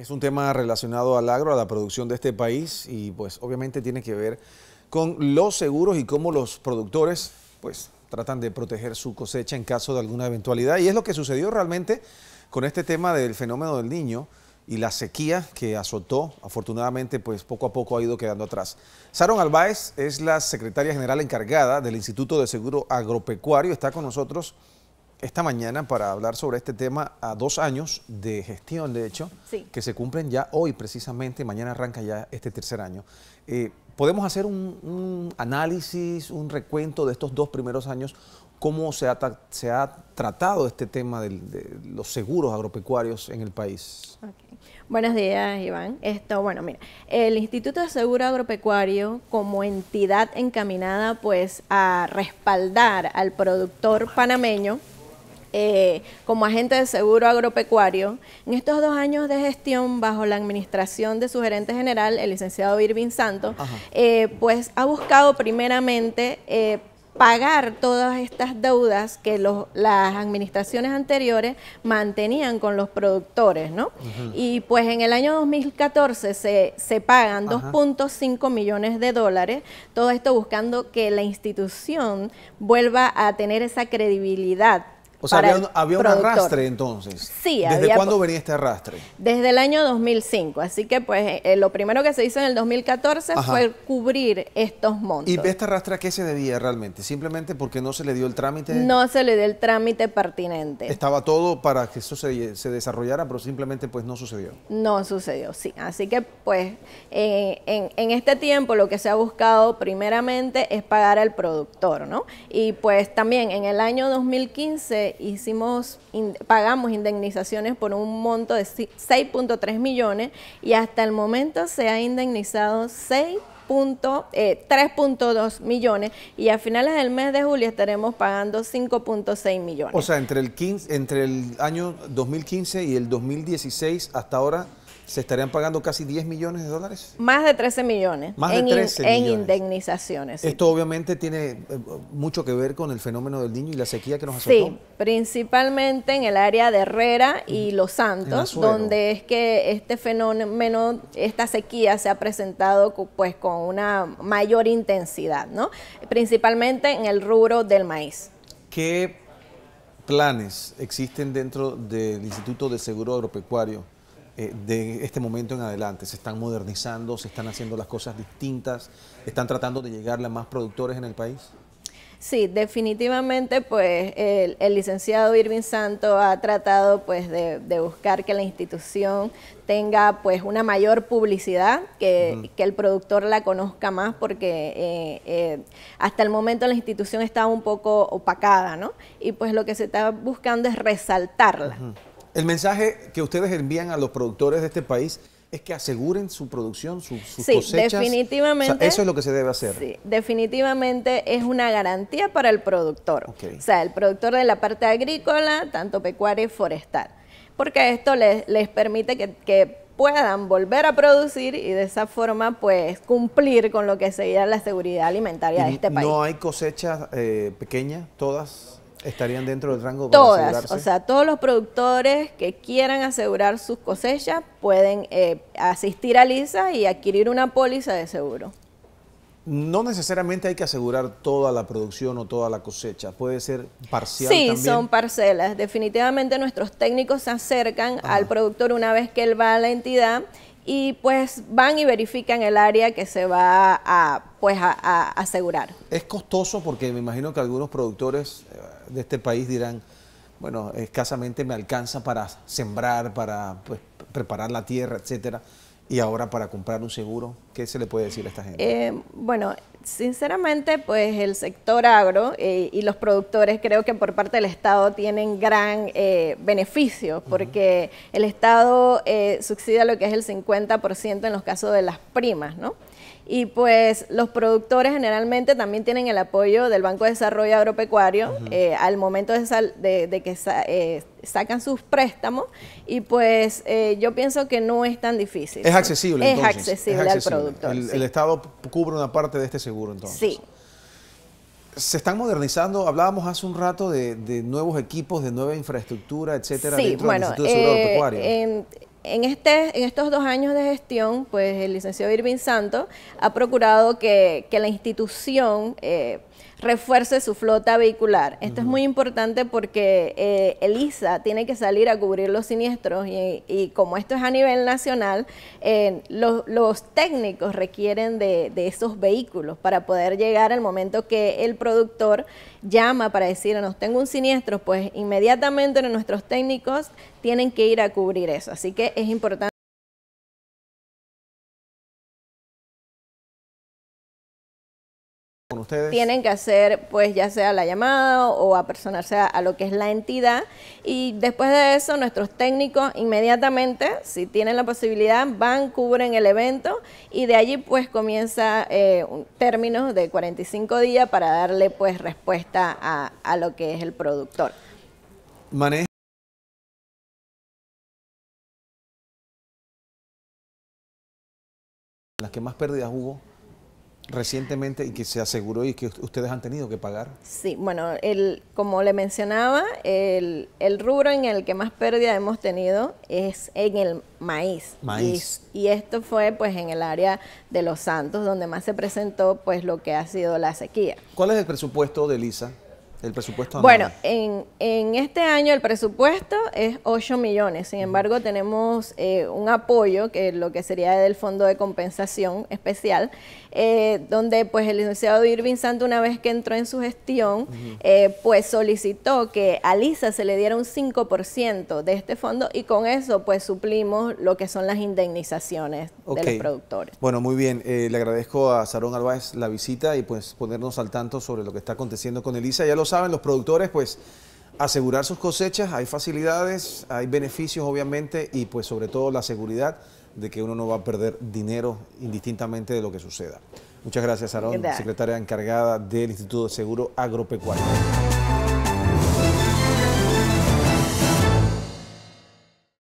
Es un tema relacionado al agro, a la producción de este país y pues obviamente tiene que ver con los seguros y cómo los productores pues tratan de proteger su cosecha en caso de alguna eventualidad. Y es lo que sucedió realmente con este tema del fenómeno del niño y la sequía que azotó, afortunadamente, pues poco a poco ha ido quedando atrás. Saron Albaez es la secretaria general encargada del Instituto de Seguro Agropecuario, está con nosotros esta mañana para hablar sobre este tema a dos años de gestión, de hecho, que se cumplen ya hoy precisamente, mañana arranca ya este tercer año. Eh, ¿Podemos hacer un, análisis, un recuento de estos dos primeros años? ¿Cómo se ha, se ha tratado este tema de los seguros agropecuarios en el país? Buenos días, Iván. Esto, bueno, mira, el Instituto de Seguro Agropecuario como entidad encaminada pues a respaldar al productor panameño, eh, como agente de seguro agropecuario. En estos dos años de gestión bajo la administración de su gerente general, el licenciado Irving Santos, eh, pues ha buscado primeramente eh, pagar todas estas deudas que las administraciones anteriores mantenían con los productores, ¿no? Y pues en el año 2014 se, pagan 2.5 millones de dólares, todo esto buscando que la institución vuelva a tener esa credibilidad o sea, había, un, arrastre entonces. Sí, ¿Desde cuándo venía este arrastre? Desde el año 2005. Así que, pues, eh, lo primero que se hizo en el 2014 fue cubrir estos montos. ¿Y este arrastre a qué se debía realmente? ¿Simplemente porque no se le dio el trámite? No se le dio el trámite pertinente. ¿Estaba todo para que eso se, desarrollara, pero simplemente, pues, no sucedió? No sucedió, sí. Así que, pues, eh, en, en este tiempo lo que se ha buscado primeramente es pagar al productor, ¿no? Y, pues, también en el año 2015 hicimos, pagamos indemnizaciones por un monto de 6.3 millones y hasta el momento se ha indemnizado 3.2 eh, millones y a finales del mes de julio estaremos pagando 5.6 millones. O sea, entre el, 15, entre el año 2015 y el 2016 hasta ahora se estarían pagando casi 10 millones de dólares. Más de 13 millones. en, en indemnizaciones. Esto obviamente tiene eh, mucho que ver con el fenómeno del niño y la sequía que nos azotó. Sí, principalmente en el área de Herrera y Los Santos, donde es que este fenómeno, esta sequía se ha presentado pues con una mayor intensidad, ¿no? Principalmente en el rubro del maíz. ¿Qué planes existen dentro del Instituto de Seguro Agropecuario? Eh, de este momento en adelante? ¿Se están modernizando? ¿Se están haciendo las cosas distintas? ¿Están tratando de llegarle a más productores en el país? Sí, definitivamente, pues el, licenciado Irving Santo ha tratado pues de, buscar que la institución tenga pues una mayor publicidad, que, el productor la conozca más, porque eh, eh, hasta el momento la institución estaba un poco opacada, ¿no? Y pues lo que se está buscando es resaltarla. El mensaje que ustedes envían a los productores de este país es que aseguren su producción, su, cosechas. sí, definitivamente. eso es lo que se debe hacer. Sí, definitivamente es una garantía para el productor. O sea, el productor de la parte agrícola, tanto pecuaria y forestal. Porque esto les, les permite que, puedan volver a producir y de esa forma pues cumplir con lo que sería la seguridad alimentaria de este país. ¿No hay cosechas eh, pequeñas todas? estarían dentro del rango para todas o sea todos los productores que quieran asegurar sus cosechas pueden eh, asistir a Lisa y adquirir una póliza de seguro no necesariamente hay que asegurar toda la producción o toda la cosecha, puede ser parcial. Sí, son parcelas. Definitivamente nuestros técnicos se acercan al productor una vez que él va a la entidad y pues van y verifican el área que se va a, pues, a asegurar. Es costoso porque me imagino que algunos productores eh, de este país dirán, bueno, escasamente me alcanza para sembrar, para pues, preparar la tierra, etcétera, y ahora para comprar un seguro, ¿qué se le puede decir a esta gente? Eh, bueno, sinceramente, pues el sector agro eh, y los productores creo que por parte del Estado tienen gran eh, beneficio, porque el Estado subsidia lo que es el 50% en los casos de las primas, ¿no? Y pues los productores generalmente también tienen el apoyo del Banco de Desarrollo Agropecuario eh, al momento de, de, que eh, sacan sus préstamos y pues eh, yo pienso que no es tan difícil. Es accesible. Entonces, es, accesible al productor. El, Estado cubre una parte de este seguro entonces. Sí. Se están modernizando, hablábamos hace un rato de, nuevos equipos, de nueva infraestructura, etcétera, sí, bueno, de En, en, este, en estos dos años de gestión, pues el licenciado Irving Santos ha procurado que, que la institución eh, refuerce su flota vehicular. Esto es muy importante porque eh, ELISA tiene que salir a cubrir los siniestros y, como esto es a nivel nacional, eh, los, técnicos requieren de, de, esos vehículos para poder llegar al momento que el productor llama para decirnos, tengo un siniestro, pues inmediatamente nuestros técnicos tienen que ir a cubrir eso. Así que es importante Tienen que hacer, pues, ya sea la llamada o apersonarse a, a lo que es la entidad. Y después de eso, nuestros técnicos inmediatamente, si tienen la posibilidad, van, cubren el evento y de allí, pues, comienza eh, un, término de 45 días para darle, pues, respuesta a, a lo que es el productor. Maneja las que más pérdidas hubo recientemente y que se aseguró y que ustedes han tenido que pagar? Sí, bueno, el, como le mencionaba, el, el rubro en el que más pérdida hemos tenido es en el maíz. Maíz. Y, esto fue pues en el área de Los Santos, donde más se presentó pues lo que ha sido la sequía. ¿Cuál es el presupuesto de Lisa? El presupuesto Bueno, en, este año el presupuesto es 8 millones, sin embargo tenemos eh, un apoyo, que lo que sería del Fondo de Compensación Especial, eh, donde pues el licenciado Irving Santo una vez que entró en su gestión, eh, pues solicitó que a Lisa se le diera un 5% de este fondo y con eso pues suplimos lo que son las indemnizaciones de los productores. Bueno, muy bien, le agradezco a Sarón Álvarez la visita y pues ponernos al tanto sobre lo que está aconteciendo con Elisa, ya los saben, los productores, pues asegurar sus cosechas, hay facilidades, hay beneficios obviamente y pues sobre todo la seguridad de que uno no va a perder dinero indistintamente de lo que suceda. Muchas gracias, Aarón, secretaria encargada del Instituto de Seguro Agropecuario.